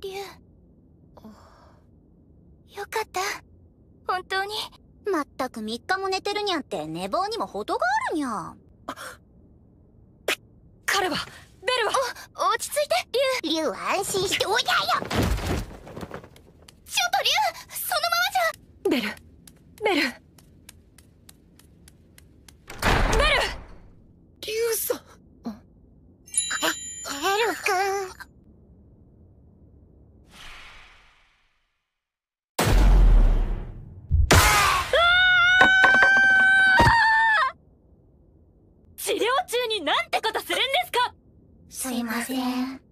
竜よかった本当にまったく3日も寝てるにゃんって寝坊にも程があるにゃん彼はベルは落ち着いて竜竜は安心しておいでよちょっと竜そのままじゃベルベルベル竜さんベル君治療中になんてことするんですかすいません。